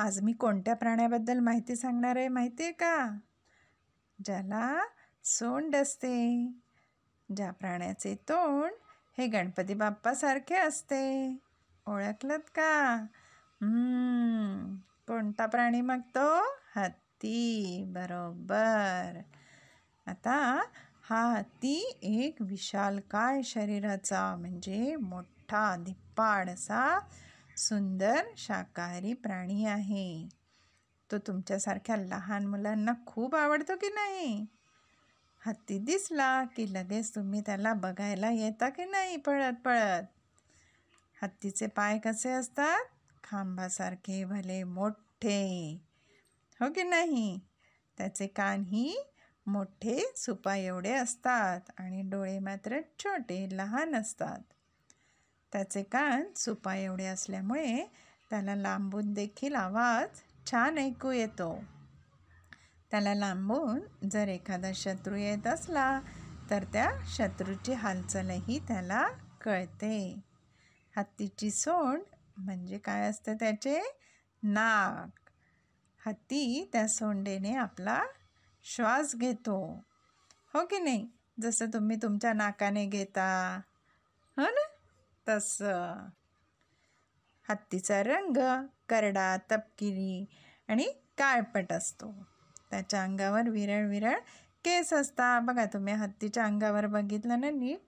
आज मी कोणत्या प्राण्याबद्दल माहिती सांगणार आहे माहिती आहे का ज्याला सोंड असते ज्या प्राण्याचे तोंड हे गणपती बाप्पासारखे असते ओळखलत का कोणता प्राणी मग तो हत्ती बरोबर आता हा हत्ती एक काय शरीराचा म्हणजे मोठा धिप्पाड असा सुंदर शाकाहारी प्राणी आहे तो तुमच्यासारख्या लहान मुलांना खूप आवडतो की नाही हत्ती दिसला की लगेच तुम्ही त्याला बघायला येता की नाही पळत पळत हत्तीचे पाय कसे असतात खांबासारखे भले मोठे हो की नाही त्याचे कानही मोठे सुपा एवढे असतात आणि डोळे मात्र छोटे लहान असतात त्याचे कान सुपा एवढे असल्यामुळे त्याला लांबून देखील आवाज छान ऐकू येतो त्याला लांबून जर एखादा शत्रू येत असला तर त्या शत्रूची हालचालही त्याला कळते हत्तीची सोंड म्हणजे काय असतं त्याचे नाक हत्ती त्या सोंडेने आपला श्वास घेतो हो की नाही जसं तुम्ही तुमच्या नाकाने घेता हो ना तसं हत्तीचा रंग करडा तपकिरी आणि काळपट असतो त्याच्या अंगावर विरळ विरळ केस असता बघा तुम्ही हत्तीच्या अंगावर बघितलं ना नीट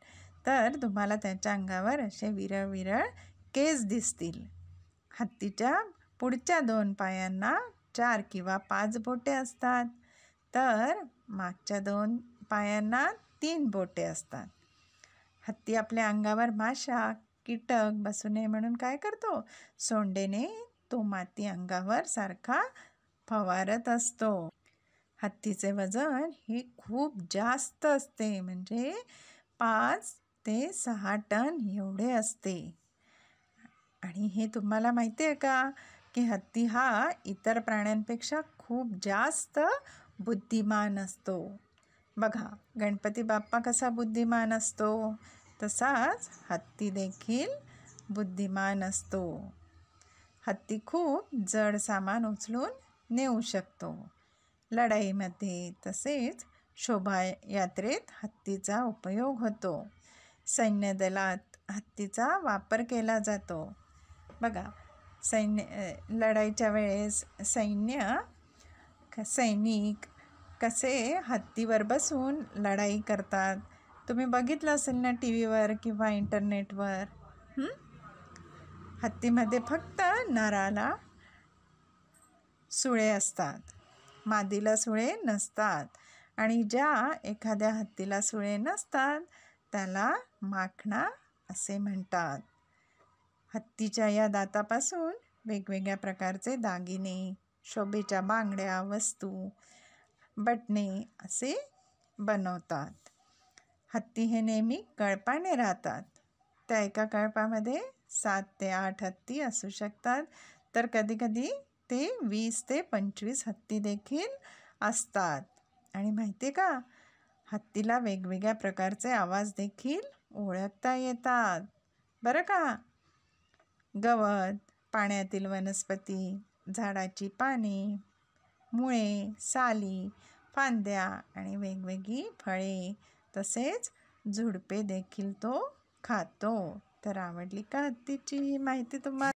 तर तुम्हाला त्याच्या अंगावर असे विरळ विरळ केस दिसतील हत्तीच्या पुढच्या दोन पायांना चार किंवा पाच बोटे असतात तर मागच्या दोन पायांना तीन बोटे असतात हत्ती आपल्या अंगावर माशा कीटक बसू नये म्हणून काय करतो सोंडेने तो माती अंगावर सारखा फवारत असतो हत्तीचे वजन हे खूप जास्त असते म्हणजे पाच ते सहा टन एवढे असते आणि हे तुम्हाला माहिती आहे का की हत्ती हा इतर प्राण्यांपेक्षा खूप जास्त बुद्धिमान असतो बघा गणपती बाप्पा कसा बुद्धिमान असतो तसाच हत्ती देखील बुद्धिमान असतो हत्ती खूप जड सामान उचलून नेऊ शकतो लढाईमध्ये तसेच शोभायात्रेत हत्तीचा उपयोग होतो सैन्यदलात हत्तीचा वापर केला जातो बघा सैन्य लढाईच्या वेळेस सैन्य सैनिक कसे हत्तीवर बसून लढाई करतात तुम्ही बघितलं असेल ना टी व्हीवर किंवा इंटरनेटवर हत्तीमध्ये फक्त नराला सुळे असतात मादीला सुळे नसतात आणि ज्या एखाद्या हत्तीला सुळे नसतात त्याला माखणा असे म्हणतात हत्तीच्या या दातापासून वेगवेगळ्या प्रकारचे दागिने शोभेच्या बांगड्या वस्तू बटणे असे बनवतात हत्ती हे नेहमी कळपाने राहतात त्या एका कळपामध्ये सात ते आठ हत्ती असू शकतात तर कधीकधी ते वीस ते पंचवीस हत्ती देखील असतात आणि माहिती का हत्तीला वेगवेगळ्या प्रकारचे आवाज देखील ओळखता येतात बरं का गवत पाण्यातील वनस्पती झाडाची पाने मुळे साली फांद्या आणि वेगवेगळी फळे तसेच झुडपे देखील तो खातो तर आवडली का हत्तीची माहिती तुम्हाला